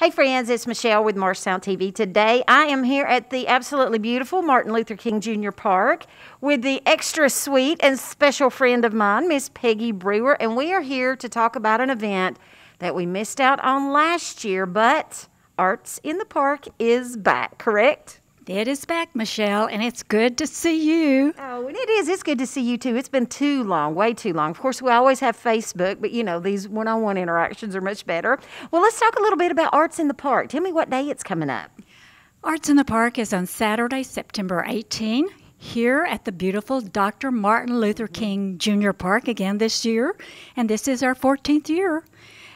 Hey, friends, it's Michelle with Marshtown TV. Today, I am here at the absolutely beautiful Martin Luther King Jr. Park with the extra sweet and special friend of mine, Miss Peggy Brewer, and we are here to talk about an event that we missed out on last year, but Arts in the Park is back, correct? It is back, Michelle, and it's good to see you. Oh, and it is. It's good to see you too. It's been too long, way too long. Of course, we always have Facebook, but you know, these one on one interactions are much better. Well, let's talk a little bit about Arts in the Park. Tell me what day it's coming up. Arts in the Park is on Saturday, September 18, here at the beautiful Dr. Martin Luther King Jr. Park again this year, and this is our 14th year.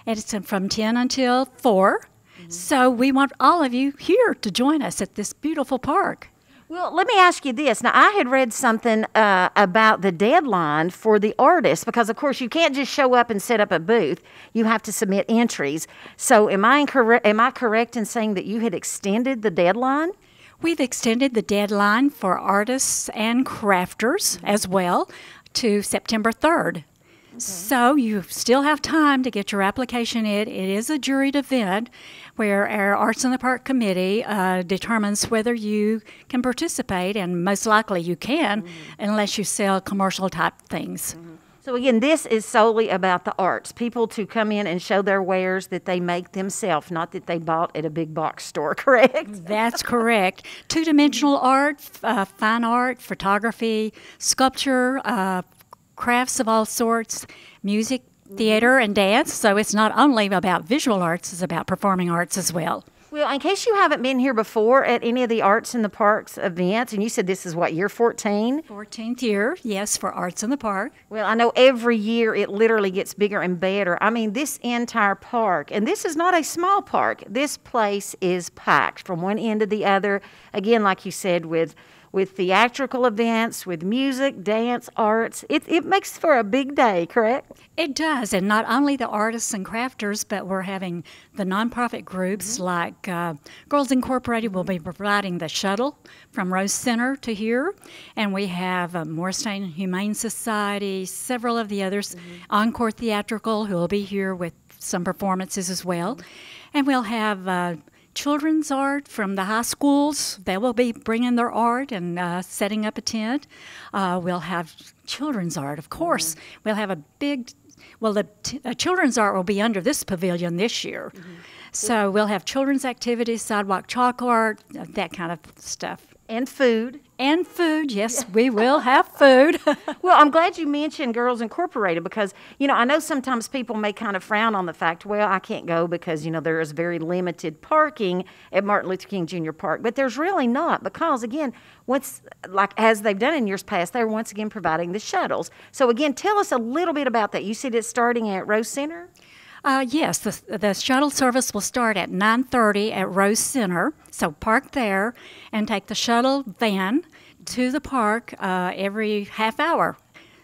And it's from 10 until 4. Mm-hmm. So we want all of you here to join us at this beautiful park. Well, let me ask you this. Now, I had read something uh, about the deadline for the artists because, of course, you can't just show up and set up a booth. You have to submit entries. So, am I incorrect? Am I correct in saying that you had extended the deadline? We've extended the deadline for artists and crafters as well to September 3rd. Mm-hmm. So you still have time to get your application in. It is a juried event where our Arts in the Park committee uh, determines whether you can participate, and most likely you can, mm -hmm. unless you sell commercial type things. Mm -hmm. So again, this is solely about the arts. People to come in and show their wares that they make themselves, not that they bought at a big box store, correct? That's correct. Two-dimensional art, uh, fine art, photography, sculpture, uh, crafts of all sorts, music, theater, and dance. So it's not only about visual arts, it's about performing arts as well. Well, in case you haven't been here before at any of the Arts in the Parks events, and you said this is what, year 14? 14th year, yes, for Arts in the Park. Well, I know every year it literally gets bigger and better. I mean, this entire park, and this is not a small park, this place is packed from one end to the other. Again, like you said, with with theatrical events, with music, dance, arts. It, it makes for a big day, correct? It does. And not only the artists and crafters, but we're having the nonprofit groups mm-hmm. like uh, Girls Incorporated will be providing the shuttle from Rose Center to here. And we have uh, Morristown Humane Society, several of the others, mm-hmm. Encore Theatrical, who will be here with some performances as well. Mm-hmm. And we'll have uh, children's art from the high schools. They will be bringing their art and uh, setting up a tent. Uh, we'll have children's art, of course. Mm -hmm. We'll have a big, well, the uh, children's art will be under this pavilion this year. Mm -hmm. So we'll have children's activities, sidewalk chalk art, uh, that kind of stuff and food. And food, yes, we will have food. well, I'm glad you mentioned Girls Incorporated because, you know, I know sometimes people may kind of frown on the fact, well, I can't go because, you know, there is very limited parking at Martin Luther King Jr. Park. But there's really not because, again, once, like as they've done in years past, they're once again providing the shuttles. So, again, tell us a little bit about that. You said it's starting at Rose Center? Uh, yes, the, the, shuttle service will start at 9.30 at Rose Center. So park there and take the shuttle van to the park uh, every half hour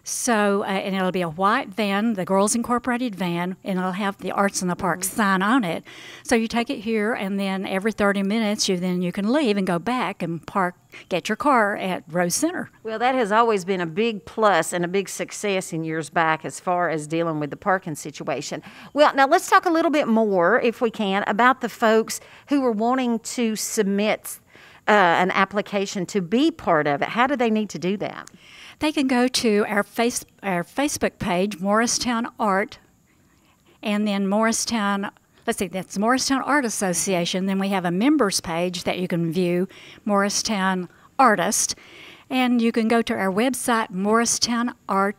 so, uh, and it'll be a white van, the Girls Incorporated van, and it'll have the Arts in the Park mm-hmm. sign on it. So you take it here, and then every 30 minutes, you then you can leave and go back and park, get your car at Rose Center. Well, that has always been a big plus and a big success in years back as far as dealing with the parking situation. Well, now let's talk a little bit more, if we can, about the folks who are wanting to submit uh, an application to be part of it, how do they need to do that? They can go to our face our Facebook page, Morristown Art, and then Morristown. Let's see, that's Morristown Art Association. Then we have a members page that you can view, Morristown Artist, and you can go to our website, morristownart.org.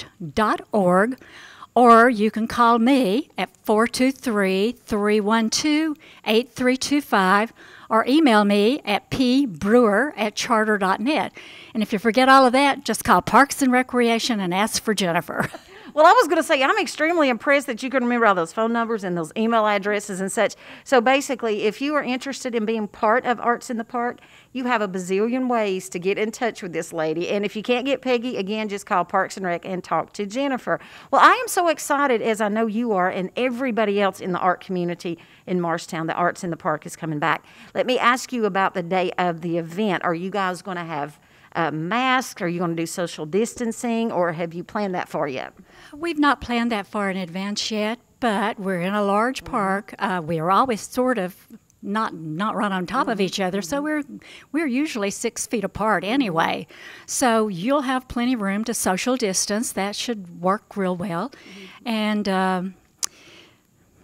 Or you can call me at 423 312 8325 or email me at pbrewer at charter.net. And if you forget all of that, just call Parks and Recreation and ask for Jennifer. Well, I was going to say, I'm extremely impressed that you can remember all those phone numbers and those email addresses and such. So basically, if you are interested in being part of Arts in the Park, you have a bazillion ways to get in touch with this lady. And if you can't get Peggy, again, just call Parks and Rec and talk to Jennifer. Well, I am so excited, as I know you are, and everybody else in the art community in Marshtown. The Arts in the Park is coming back. Let me ask you about the day of the event. Are you guys going to have uh, masks? Are you going to do social distancing, or have you planned that far yet? We've not planned that far in advance yet, but we're in a large park. Uh, we are always sort of not not right on top of each other. So we're we're usually six feet apart anyway. So you'll have plenty of room to social distance. That should work real well. And um,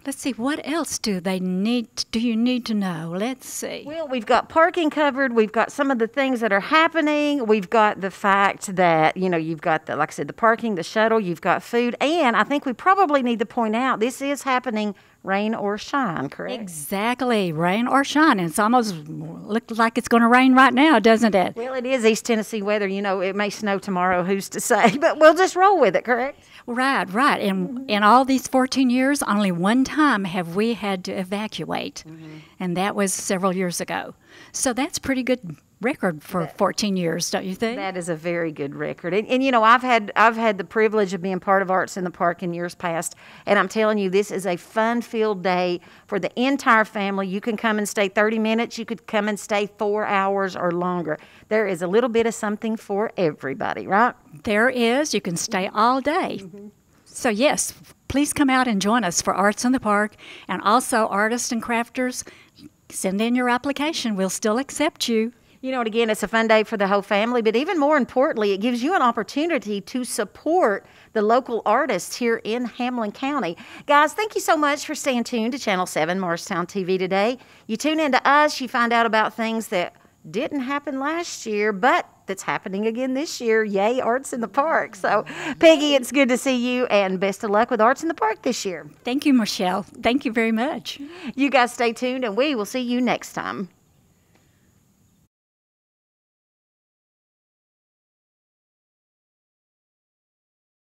Let's see, what else do they need? Do you need to know? Let's see. Well, we've got parking covered. We've got some of the things that are happening. We've got the fact that, you know, you've got the, like I said, the parking, the shuttle, you've got food. And I think we probably need to point out this is happening rain or shine, correct? Exactly, rain or shine. It's almost looked like it's going to rain right now, doesn't it? Well, it is East Tennessee weather. You know, it may snow tomorrow. Who's to say? But we'll just roll with it, correct? Right, right. And mm-hmm. in all these 14 years, only one time have we had to evacuate, mm-hmm. and that was several years ago. So that's pretty good record for that, 14 years, don't you think? That is a very good record. And, and, you know, I've had I've had the privilege of being part of Arts in the Park in years past, and I'm telling you, this is a fun-filled day for the entire family. You can come and stay 30 minutes. You could come and stay four hours or longer. There is a little bit of something for everybody, right? There is. You can stay all day. Mm -hmm. So yes, please come out and join us for Arts in the Park, and also artists and crafters. Send in your application. We'll still accept you. You know, and again, it's a fun day for the whole family, but even more importantly, it gives you an opportunity to support the local artists here in Hamlin County. Guys, thank you so much for staying tuned to Channel 7 Morristown TV today. You tune in to us, you find out about things that didn't happen last year, but that's happening again this year. Yay, Arts in the Park. So, Peggy, it's good to see you and best of luck with Arts in the Park this year. Thank you, Michelle. Thank you very much. You guys stay tuned and we will see you next time.